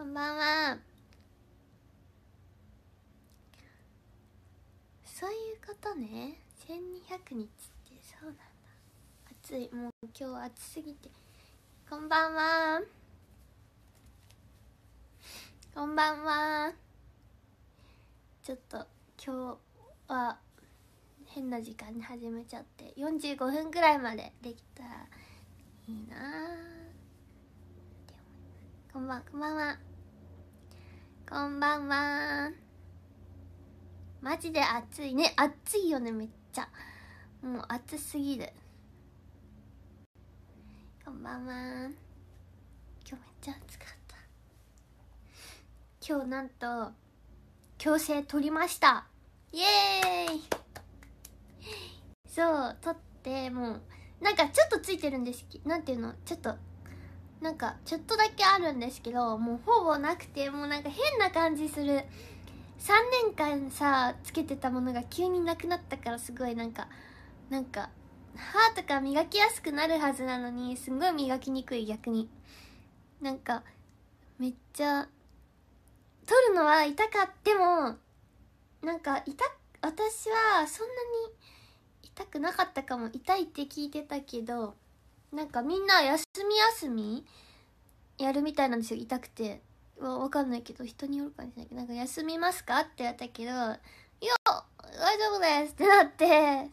こんばんはそういうことね1200日ってそうなんだ暑いもう今日暑すぎてこんばんはこんばんはちょっと今日は変な時間に始めちゃって45分くらいまでできたらいいなこんばんこんばんはこんばんはマジで暑いね暑いよねめっちゃもう暑すぎるこんばんは今日めっちゃ暑かった今日なんと矯正取りましたイエーイそう取ってもうなんかちょっとついてるんですなんていうのちょっとなんかちょっとだけあるんですけどもうほぼなくてもうなんか変な感じする3年間さつけてたものが急になくなったからすごいなんかなんか歯とか磨きやすくなるはずなのにすごい磨きにくい逆になんかめっちゃ取るのは痛かってもなんか痛私はそんなに痛くなかったかも痛いって聞いてたけどなんかみんな休み休みやるみたいなんですよ痛くてわわかんないけど人によるかもしれないけどなんか休みますかってやったけど「いや大丈夫です」ってなって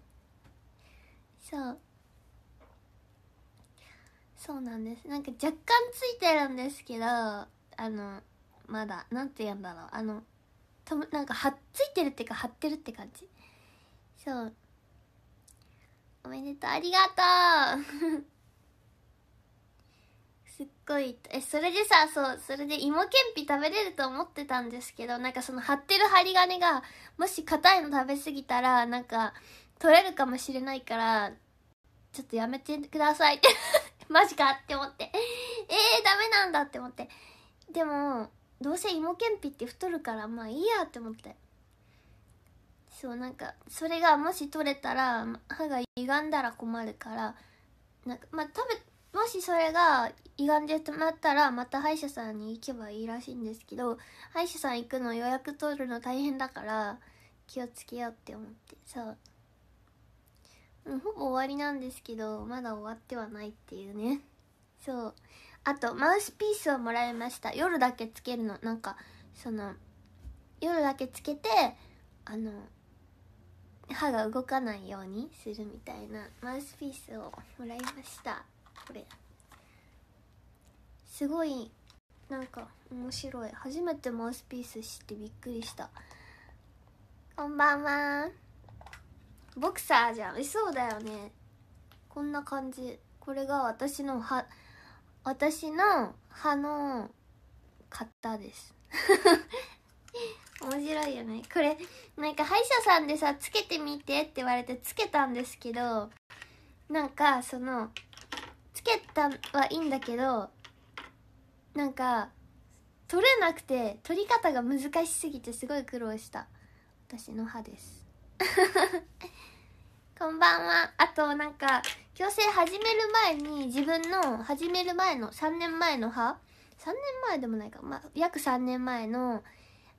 そうそうなんですなんか若干ついてるんですけどあのまだなんて言うんだろうあのとなんかはっついてるっていうか張ってるって感じそうおめでとうありがとうすっごいえそれでさそうそれで芋けんぴ食べれると思ってたんですけどなんかその貼ってる針金がもし硬いの食べ過ぎたらなんか取れるかもしれないからちょっとやめてくださいって マジかって思ってえー、ダメなんだって思ってでもどうせ芋けんぴって太るからまあいいやって思ってそうなんかそれがもし取れたら歯が歪んだら困るからなんかまあ食べもしそれががんで止まったらまた歯医者さんに行けばいいらしいんですけど歯医者さん行くの予約取るの大変だから気をつけようって思ってそうもうほぼ終わりなんですけどまだ終わってはないっていうねそうあとマウスピースをもらいました夜だけつけるのなんかその夜だけつけてあの歯が動かないようにするみたいなマウスピースをもらいましたこれすごいなんか面白い初めてマウスピースしてびっくりしたこんばんはボクサーじゃんそうだよねこんな感じこれが私の歯私の歯の型です 面白いよねこれなんか歯医者さんでさつけてみてって言われてつけたんですけどなんかそのつけたはいいんだけどなんか取れなくて取り方が難しすぎてすごい苦労した私の歯です こんばんはあとなんか矯正始める前に自分の始める前の3年前の歯3年前でもないか、まあ、約3年前の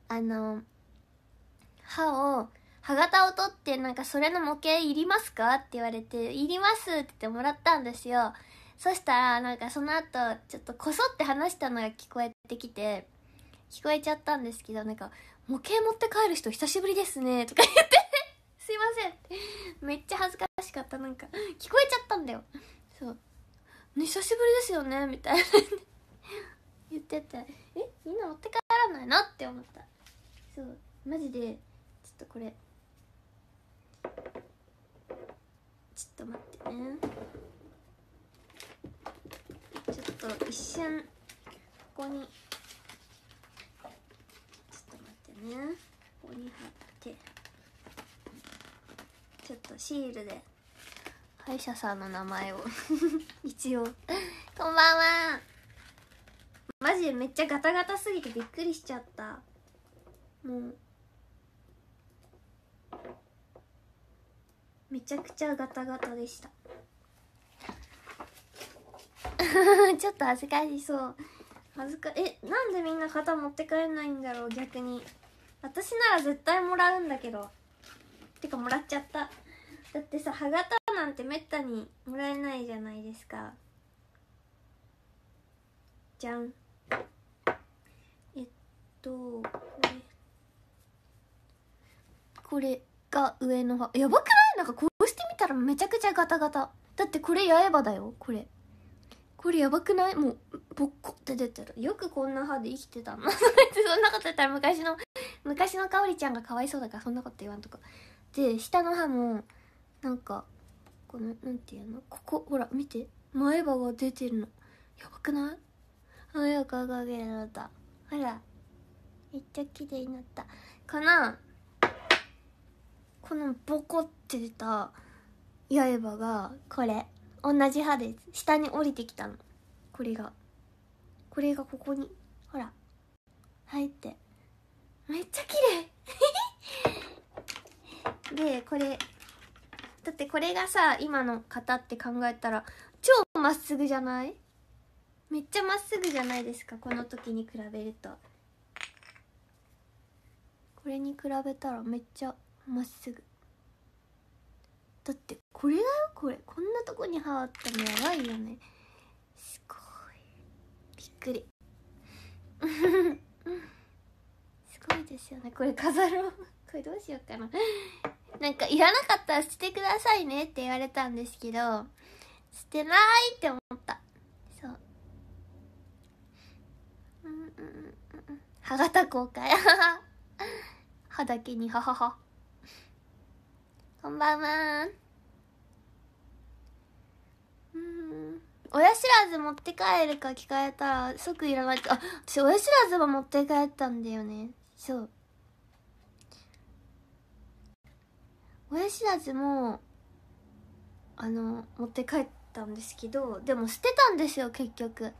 あの歯を歯型を取ってなんかそれの模型いりますかって言われて「いります」って言ってもらったんですよそしたらなんかその後ちょっとこそって話したのが聞こえてきて聞こえちゃったんですけどなんか「模型持って帰る人久しぶりですね」とか言って「すいません」めっちゃ恥ずかしかったなんか聞こえちゃったんだよそう「ね久しぶりですよね」みたいな 言ってて「えみんな持って帰らないな」って思ったそうマジでちょっとこれちょっと待ってねと一瞬ここにちょっと待ってねここに貼ってちょっとシールで歯医者さんの名前を 一応こんばんはマジでめっちゃガタガタすぎてびっくりしちゃったもうめちゃくちゃガタガタでした ちょっと恥ずかしそう恥ずかえなんでみんな型持って帰れないんだろう逆に私なら絶対もらうんだけどてかもらっちゃっただってさ歯型なんてめったにもらえないじゃないですかじゃんえっとこれこれが上の歯やばくないなんかこうしてみたらめちゃくちゃガタガタだってこれやえばだよこれこれやばくないもうボッコって出てるよくこんな歯で生きてたな そんなこと言ったら昔の昔のかおりちゃんがかわいそうだからそんなこと言わんとかで下の歯もなんかこのなんていうのここほら見て前歯が出てるのやばくないあよく赤くなったほらめっちゃ綺麗になったこのこのボコって出た刃がこれ同じ歯です下に降りてきたのこれがこれがここにほら入ってめっちゃ綺麗 でこれだってこれがさ今の方って考えたら超まっすぐじゃないめっちゃまっすぐじゃないですかこの時に比べるとこれに比べたらめっちゃまっすぐだってこれだよこれこんなとこに歯あったのやばいよねすごいびっくり すごいですよねこれ飾ろうこれどうしようかななんかいらなかったら捨ててくださいねって言われたんですけど捨てないって思ったそううんうんうん歯型公開 歯だけにハハハこんばんはうん親知らず持って帰るか聞かれたら即いらないあ私親知らずは持って帰ったんだよねそう親知らずもあの持って帰ったんですけどでも捨てたんですよ結局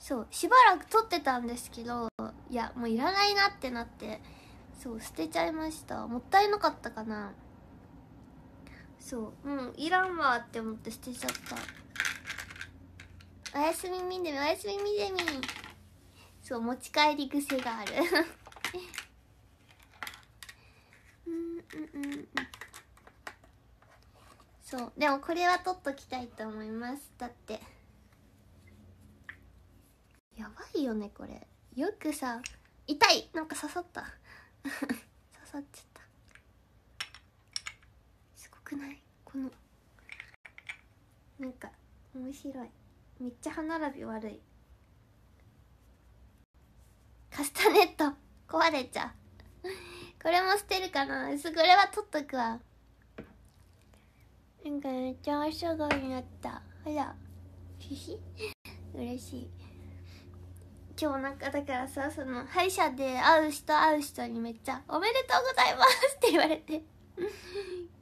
そうしばらく取ってたんですけどいやもういらないなってなってそう捨てちゃいましたもったいなかったかなそううんいらんわって思って捨てちゃったおやすみみでみおやすみみでみそう持ち帰り癖がある うんうんうんうんそうでもこれは取っときたいと思いますだってやばいよねこれよくさ痛いなんか刺さった 刺さっちゃったくないこのなんか面白いめっちゃ歯並び悪いカスタネット壊れちゃう これも捨てるかなこれは取っとくわなんかめっちゃおしゃがになったほら嬉しい今日なんかだからさその歯医者で会う人会う人にめっちゃ「おめでとうございます」って言われて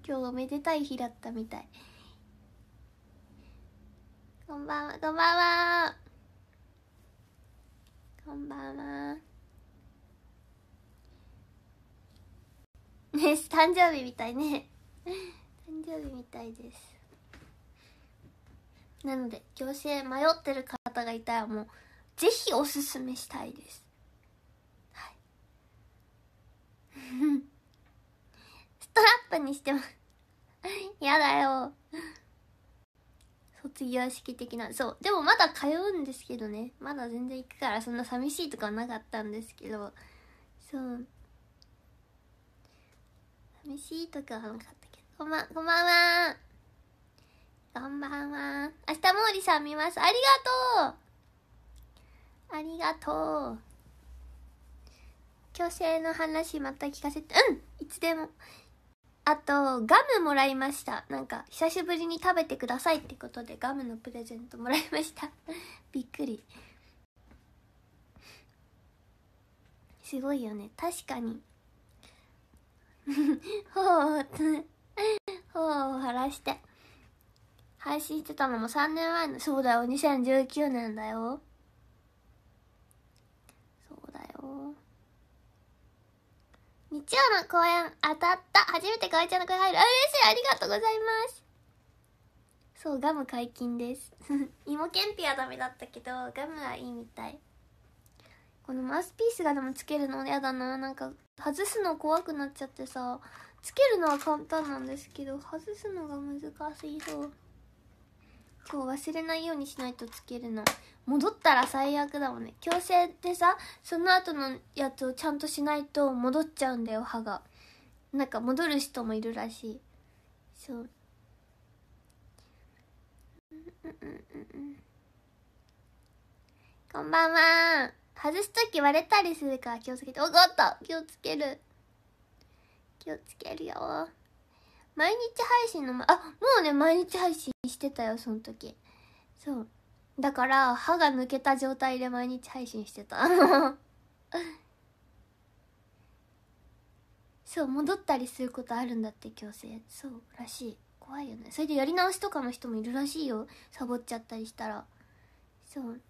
今日おめでたい日だったみたいこんばんはこんばんはこんばんはね誕生日みたいね誕生日みたいですなので行政迷ってる方がいたらもうぜひおすすめしたいですはいトラップにしてますやだよ卒業式的なそうでもまだ通うんですけどねまだ全然行くからそんな寂しいとかはなかったんですけどそう寂しいとかはなかったけどこんばんこんばんはこんばんは明日毛利さん見ますありがとうありがとう虚勢の話また聞かせてうんいつでもあと、ガムもらいました。なんか、久しぶりに食べてくださいってことで、ガムのプレゼントもらいました。びっくり。すごいよね。確かに。頬 を、頬を晴らして。配信してたのも3年前の、そうだよ、2019年だよ。日曜の公演当たった。初めてかわいちゃんの声入る。あ、嬉しい。ありがとうございます。そう、ガム解禁です。芋けんぴはダメだったけど、ガムはいいみたい。このマウスピースがでもつけるの嫌だな。なんか、外すの怖くなっちゃってさ、つけるのは簡単なんですけど、外すのが難しいそう。こう忘れないようにしないとつけるの戻ったら最悪だもんね矯正ってさその後のやつをちゃんとしないと戻っちゃうんだよ歯がなんか戻る人もいるらしいそうこんばんは外す時割れたりするから気をつけておごっと気をつける気をつけるよ毎日配信のあもうね毎日配信してたよその時そうだから歯が抜けた状態で毎日配信してた そう戻ったりすることあるんだって矯正そうらしい怖いよねそれでやり直しとかの人もいるらしいよサボっちゃったりしたらそう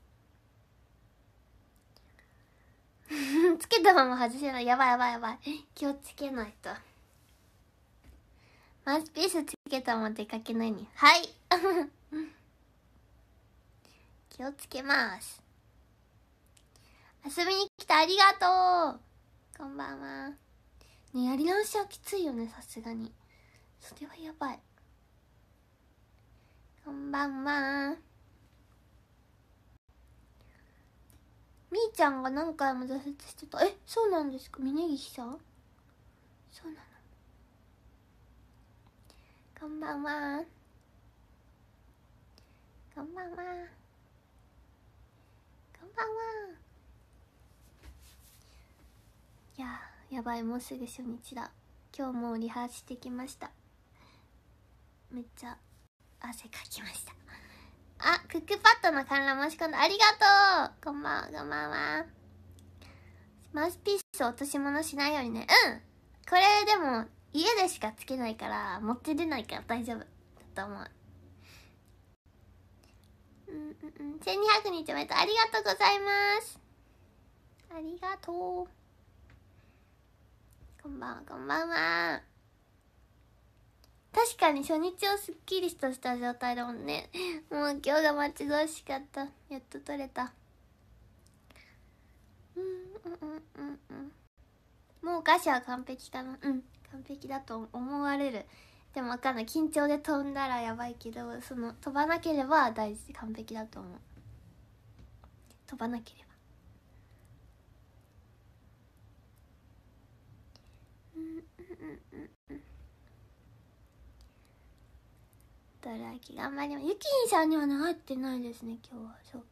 つけたまま外せないやばいやばいやばい気をつけないと。マウスピースつけたまま出かけないに。はい 気をつけます。遊びに来てありがとうこんばんは。ねやり直しはきついよね、さすがに。それはやばい。こんばんは。みーちゃんが何回も挫折してた。え、そうなんですか峯岸さんそうなのこんばんはこんばんはこんばんはいややばいもうすぐ初日だ今日もリハしてきましためっちゃ汗かきましたあクックパッドの観覧申し込んだありがとうこんばんはこんばんはマウスピース落とし物しないようにねうんこれでも家でしかつけないから持って出ないから大丈夫だと思ううんうんうん1200日おめでとうありがとうございますありがとうこんばんはこんばんは確かに初日をすっきりとした状態だもんねもう今日が待ち遠しかったやっと取れたうんうんうんうんうんもうお菓子は完璧かなうん完璧だと思われるでも分かんない緊張で飛んだらやばいけどその飛ばなければ大事完璧だと思う飛ばなければドラキ頑張りますゆきんさんには習ってないですね今日はそう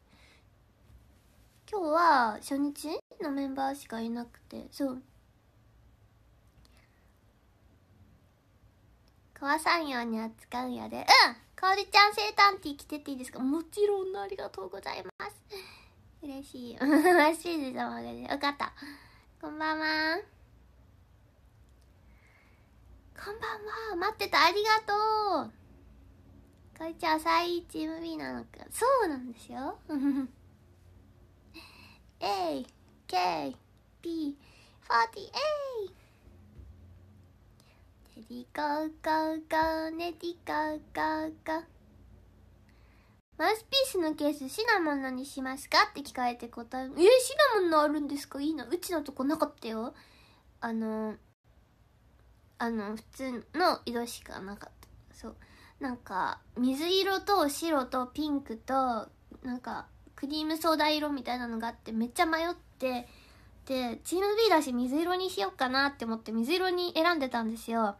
今日は初日のメンバーしかいなくてそう壊さんように扱うやでうんかおりちゃん生誕ティー着てていいですかもちろんありがとうございます嬉しいうッ シーズ様がねよかったこんばんはこんばんは待ってたありがとうこおりちん朝一チーム B なのか。そうなんですよ。A, K, B, 48! ディカカカネディカカカマウスピースのケースシナモンのにしますかって聞かれて答ええー、シナモンのあるんですかいいなうちのとこなかったよあのあの普通の色しかなかったそうなんか水色と白とピンクとなんかクリームソーダ色みたいなのがあってめっちゃ迷ってでチーム B だし水色にしようかなって思って水色に選んでたんですよ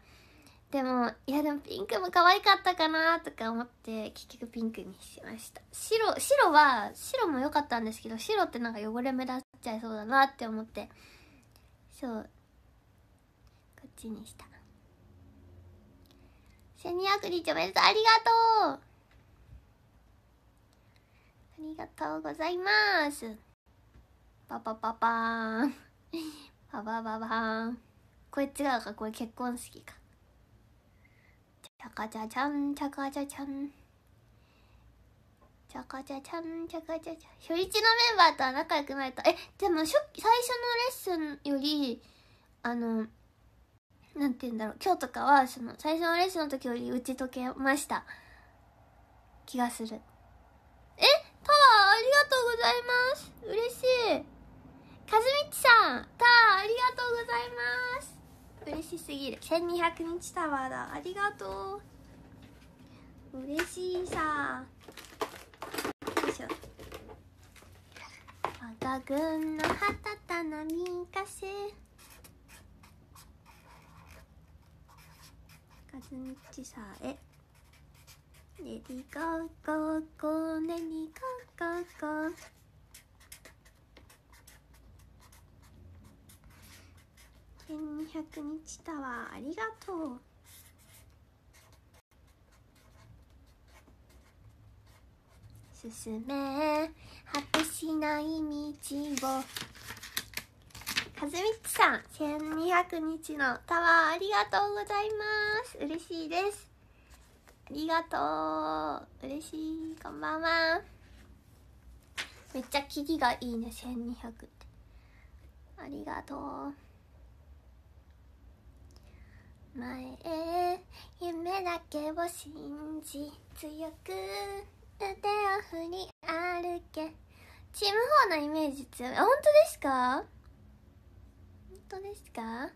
でもいやでもピンクも可愛かったかなとか思って結局ピンクにしました白白は白も良かったんですけど白ってなんか汚れ目立っちゃいそうだなって思ってそうこっちにした1200日おめでとうありがとうありがとうございますパパパパーンパパパパーンこれ違うかこれ結婚式かチャカチャチャンチャカチャチャンチャカチャチャンチャカチャチャン初日のメンバーとは仲良くなれたえでも初最初のレッスンよりあのなんて言うんだろう今日とかはその最初のレッスンの時より打ち解けました気がするえタワーありがとうございます嬉しいかずみちさん、たー、ありがとうございます。嬉しすぎる1200日タワーだありがとう嬉しいさよいしょ我が軍の旗たなみかせかずみちさえレディゴーゴーゴーレディゴーゴーゴー1200日タワーありがとう進め果てしない道をかずみちさん1200日のタワーありがとうございます嬉しいですありがとう嬉しいこんばんはめっちゃきりがいいね1200ってありがとう前へ夢だけを信じ強く腕を振り歩けチーム4のイメージ強い本当ですか本当ですか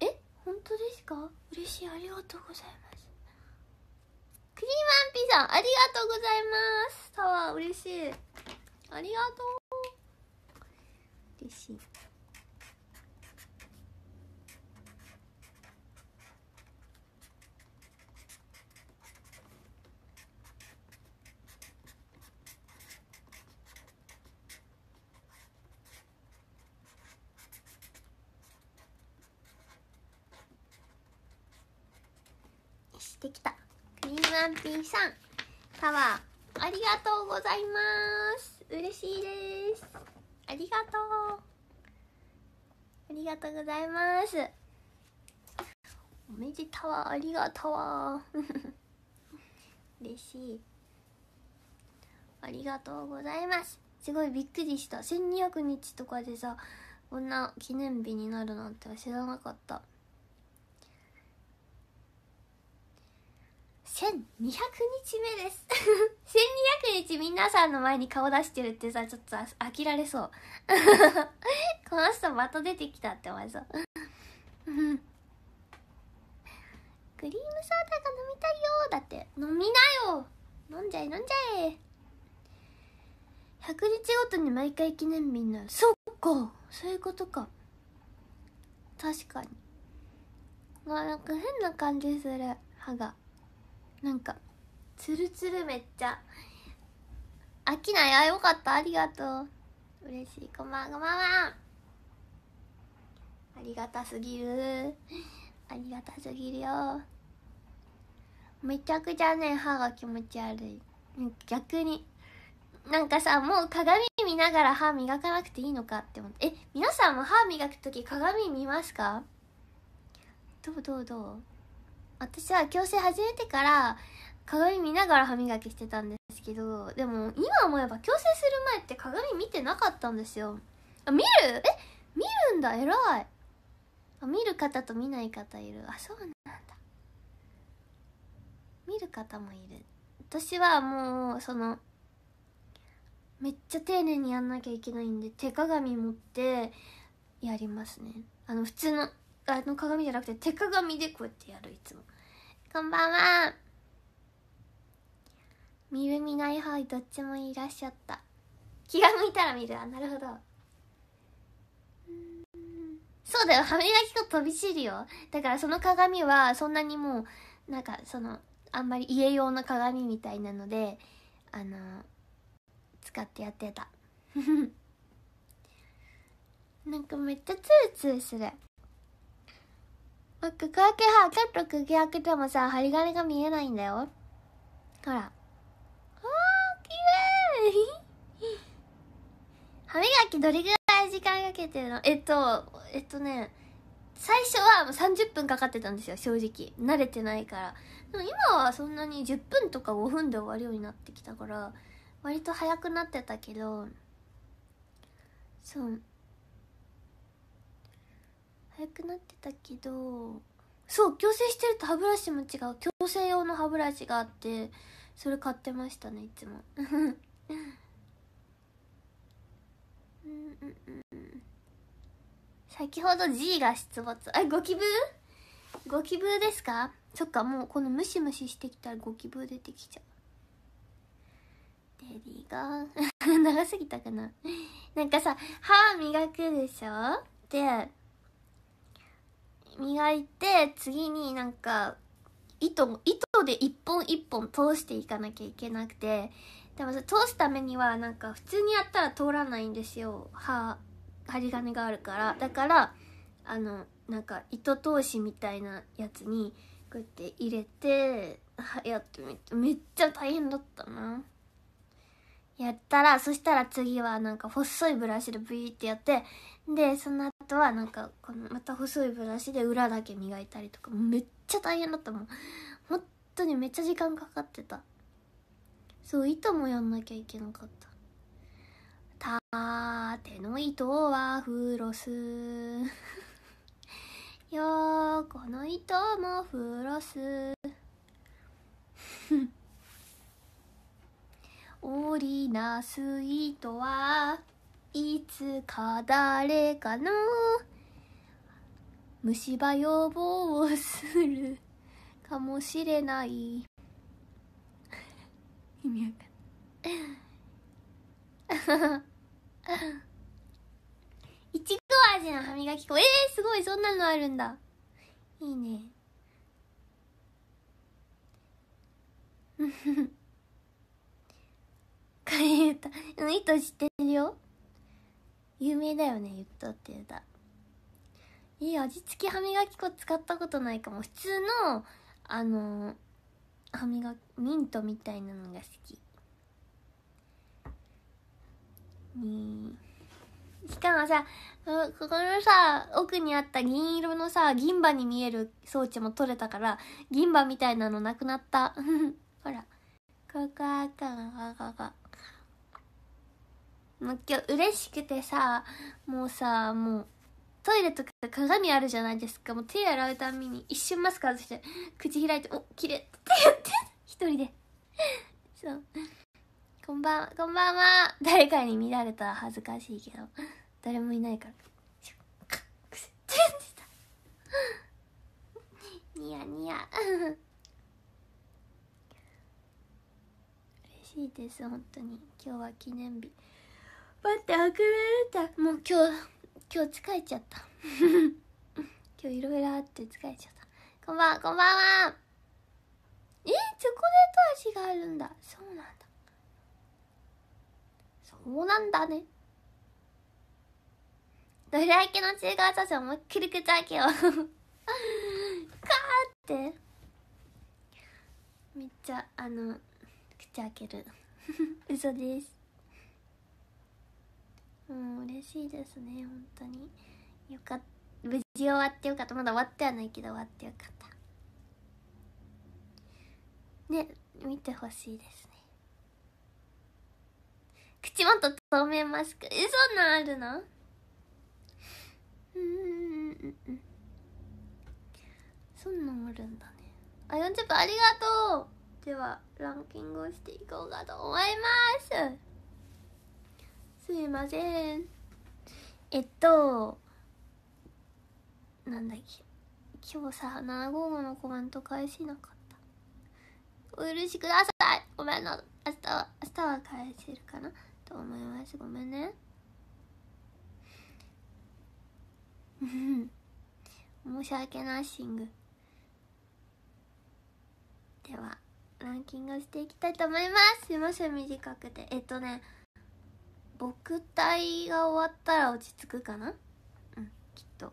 え本当ですか嬉しいありがとうございますクリーマンピさんありがとうございますタワー嬉しいありがとう嬉しいできたクリームアンピーさんパワーありがとうございます嬉しいですありがとうありがとうございますおめでたわありがとうわ 嬉しいありがとうございますすごいびっくりした1200日とかでさこんな記念日になるなんて知らなかった1200日目です1200 日皆さんの前に顔出してるってさちょっと飽きられそう この人また出てきたって思いそう クリームソーダが飲みたいよだって飲みなよ飲んじゃえ飲んじゃえ100日ごとに毎回記念日になるそっかそういうことか確かになんか変な感じする歯が。なんかツルツルめっちゃ飽きないあよかったありがとう嬉しいこんばんこんばんはありがたすぎるありがたすぎるよめちゃくちゃね歯が気持ち悪い逆になんかさもう鏡見ながら歯磨かなくていいのかって思ってえ皆さんも歯磨く時鏡見ますかどうどうどう私は矯正始めてから鏡見ながら歯磨きしてたんですけどでも今思えば矯正する前って鏡見てなかったんですよあ見るえ見るんだ偉いあ見る方と見ない方いるあそうなんだ見る方もいる私はもうそのめっちゃ丁寧にやんなきゃいけないんで手鏡持ってやりますねあの普通のあの鏡じゃなくて手鏡でこうやってやるいつもこんばんは見る見ないはいどっちもいらっしゃった気が向いたら見るあなるほどそうだよ歯磨き粉飛び散るよだからその鏡はそんなにもうなんかそのあんまり家用の鏡みたいなのであの使ってやってたなんかめっちゃツルツルするまあ、ク、開けは、ちょっと釘開けてもさ、針金が見えないんだよ。ほら。わー、綺麗歯磨きどれぐらい時間かけてるのえっと、えっとね、最初は30分かかってたんですよ、正直。慣れてないから。でも今はそんなに10分とか5分で終わるようになってきたから、割と早くなってたけど、そう。早くなってたけどそう矯正してると歯ブラシも違う矯正用の歯ブラシがあってそれ買ってましたねいつも うんうんうん先ほど G が出没あゴキブーゴキブーですかそっかもうこのムシムシしてきたらゴキブー出てきちゃうデリが長すぎたかななんかさ歯磨くでしょで磨いて次になんか糸糸で一本一本通していかなきゃいけなくてでも通すためにはなんか普通にやったら通らないんですよ歯針金があるからだからあのなんか糸通しみたいなやつにこうやって入れてやってみてめっちゃ大変だったなやったらそしたら次はなんか細いブラシでブイってやってでそのとはなんかこのまた細いブラシで裏だけ磨いたりとかめっちゃ大変だったもん本当にめっちゃ時間かかってたそう糸もやんなきゃいけなかった縦の糸はフロス横 の糸もフロス織 りなす糸はいつか誰かの虫歯予防をするかもしれない 意味わかんない いちご味の歯磨き粉えー、すごいそんなのあるんだいいね替え歌うん意図知ってるよ有名だよね言ったっていう歌いい味付き歯磨き粉使ったことないかも普通のあの歯磨きミントみたいなのが好きにしかもさここのさ奥にあった銀色のさ銀歯に見える装置も取れたから銀歯みたいなのなくなった ほらここあったのここここもう今日嬉しくてさもうさもうトイレとか鏡あるじゃないですかもう手洗うたんびに一瞬マスク外して口開いて「おきれい」って言って一人で そうこんばんはこんばんは誰かに見られたら恥ずかしいけど誰もいないからくせって言ってたニヤニヤ 嬉しいです本当に今日は記念日待ってあくびれたもう今日今日疲れちゃった 今日いろいろあって疲れちゃったこんばんこんばんはえチョコレート味があるんだそうなんだそうなんだねどら焼きの中華朝鮮思いっきり口開けようカ ーってめっちゃあの口開ける 嘘ですもう嬉しいですね本当によかった無事終わってよかったまだ終わってはないけど終わってよかったね見てほしいですね口元透明マスクえそんなんあるのうんうんうんそんなんあるんだねあ40分ありがとうではランキングをしていこうかと思いますすいませんえっとなんだっけ今日さ755のコメント返しなかったお許しくださいごめんな明日は明日は返せるかなと思いますごめんねうん 申し訳ないシングではランキングしていきたいと思いますすいません短くてえっとね僕隊が終わったら落ち着くかなうんきっと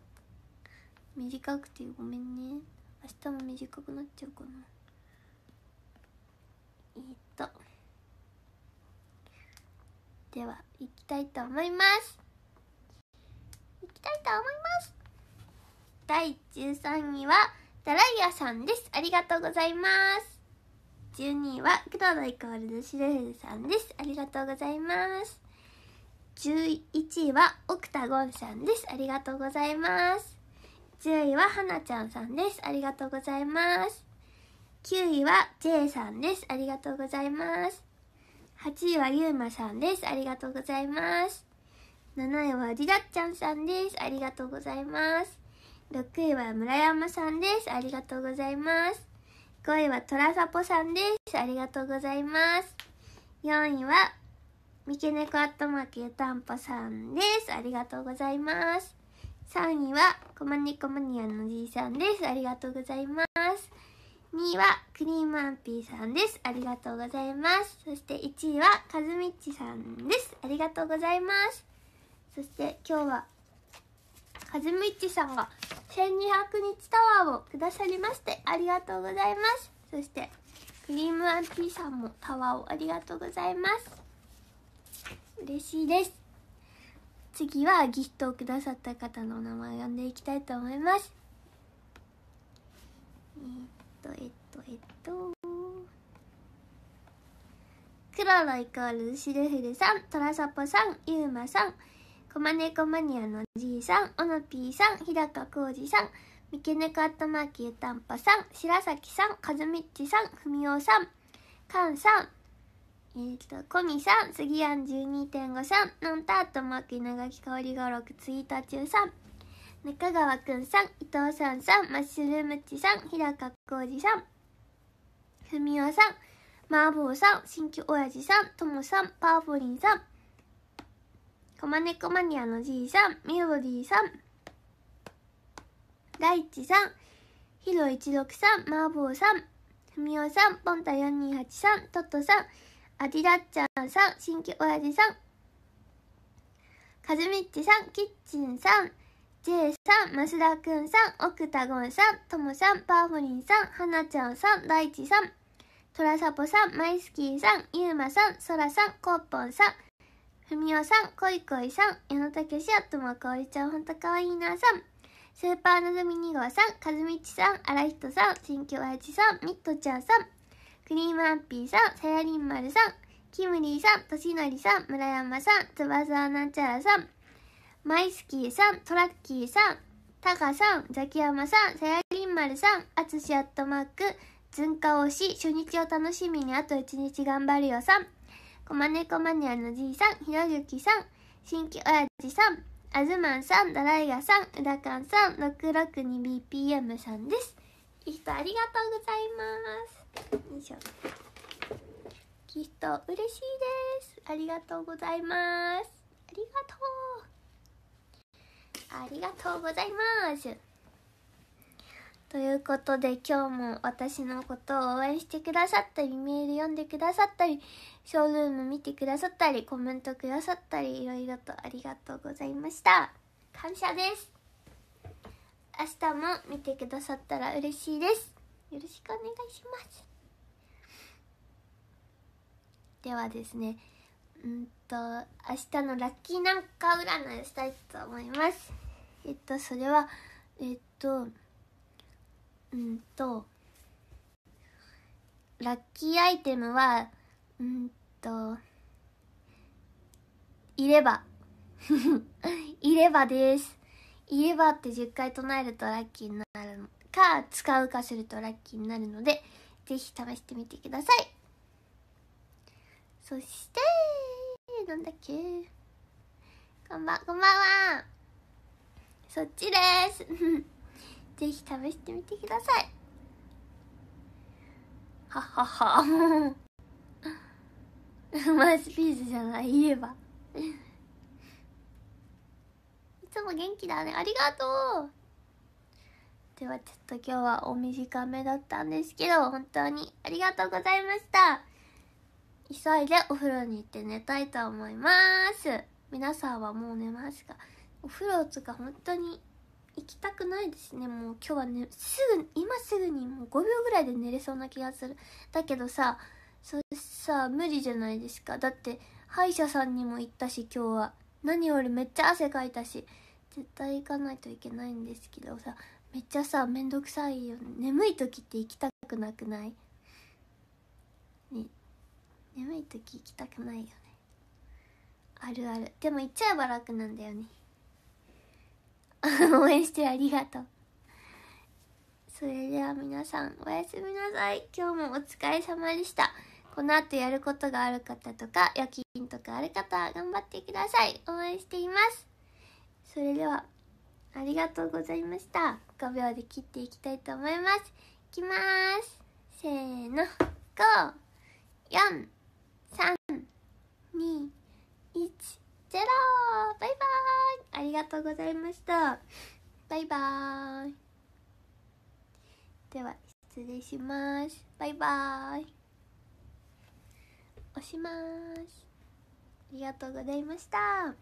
短くてごめんね明日も短くなっちゃうかなえっとでは行きたいと思います行きたいと思います第13位はダライヤさんですありがとうございます12位は工藤のイコールドシルフさんですありがとうございます11位はオクタゴンさんですありがとうございます10位ははなちゃんさんですありがとうございます9位は J さんですありがとうございます8位はゆうまさんですありがとうございます7位はジダッちゃんさんですありがとうございます6位は村山さんですありがとうございます5位はトラサポさんですありがとうございます4位は三毛猫アットマーク湯たんぽさんです。ありがとうございます。3位は、コマねコマニアのじいさんです。ありがとうございます。2位は、クリームアンピーさんです。ありがとうございます。そして1位は、かずみっちさんです。ありがとうございます。そして今日は、かずみっちさんが1200日タワーをくださりまして、ありがとうございます。そして、クリームアンピーさんもタワーをありがとうございます。嬉しいです次はギフトをくださった方の名前を呼んでいきたいと思いますえっとえっとえっとクロロイコールシルフルさん、トラサポさん、ユうマさん、コマネコマニアのじいさん、オノピーさん、日高浩二さん、三毛猫アットマーキュータンパさん、白崎さん、かずみっちさん、ふみおさん、かんさん、えー、っと、コミさん、杉やん12.5さん、のんたーマーク稲垣香りごろくツイート中さん、中川くんさん、伊藤さんさん、マッシュルームちさん、平かっこうじさん、ふみおさん、麻婆さん、新規おやじさん、ともさん、パーフォリンさん、こまねこマニアのじいさん、ミロディさん、大地さん、ひろ一六さん、麻婆さん、ふみおさん、ポンタ428さん、とっとさん、あじらっちゃんさん、新規おやじさん、かずみっちさん、キッチンさん、イさん、増田くんさん、オクタゴンさん、ともさん、パーフリンさん、はなちゃんさん、大地さん、トラサポさん、マイスキーさん、ゆうまさん、そらさん、コッポンさん、ふみおさん、こいこいさん、やのたけしやともこおりちゃん、ほんとかわいいなさん、スーパーのぞみ2号さん、かずみっちさん、あらひとさん、新居おやじさん、みっとちゃんさん、クリームハッピーさん、さやりんまるさん、キムリーさん、としのりさん、村山さん、つばさなんちゃらさん、マイスキーさん、トラッキーさん、タカさん、ザキヤマさん、さやりんまるさん、あつしアットマーク、ずんかおし、初日を楽しみにあと一日頑張るよさん、こまねこマニアのじいさん、ひろゆきさん、新規おやじさん、あずまんさん、だらいがさん、うだかんさん、662BPM さんです。いい人ありがとうございます。よいしょギフト嬉しいですありがとうございますありがとうありがとうございますということで今日も私のことを応援してくださったりメール読んでくださったりショールーム見てくださったりコメントくださったりいろいろとありがとうございました感謝です明日も見てくださったら嬉しいですよろしくお願いしますではですねうんと明日のラッキーなんか占いしたいと思いますえっとそれはえっとうんとラッキーアイテムはうんといれば いればですいればって10回唱えるとラッキーになるのか使うかするとラッキーになるので是非試してみてくださいそしてなんだっけこんばんこんばんはそっちです ぜひ試してみてくださいはははもう マウスピースじゃない言えば いつも元気だねありがとうではちょっと今日はお短めだったんですけど本当にありがとうございました急いでお風呂に行って寝たいと思います皆さんはもう寝ますかお風呂とか本当に行きたくないですねもう今日はねすぐ今すぐにもう5秒ぐらいで寝れそうな気がするだけどさそさ無理じゃないですかだって歯医者さんにも行ったし今日は何よりめっちゃ汗かいたし絶対行かないといけないんですけどさめっちゃさめんどくさいよ、ね、眠い時って行きたくなくないね眠い時行きたくないよねあるあるでも行っちゃえば楽なんだよね 応援してありがとうそれでは皆さんおやすみなさい今日もお疲れ様でしたこの後やることがある方とか夜勤とかある方頑張ってください応援していますそれではありがとうございました5秒で切っていきたいと思いますいきますせーの5 4 2ゼロバイバーイありがとうございましたバイバーイでは失礼しますバイバーイ押しますありがとうございました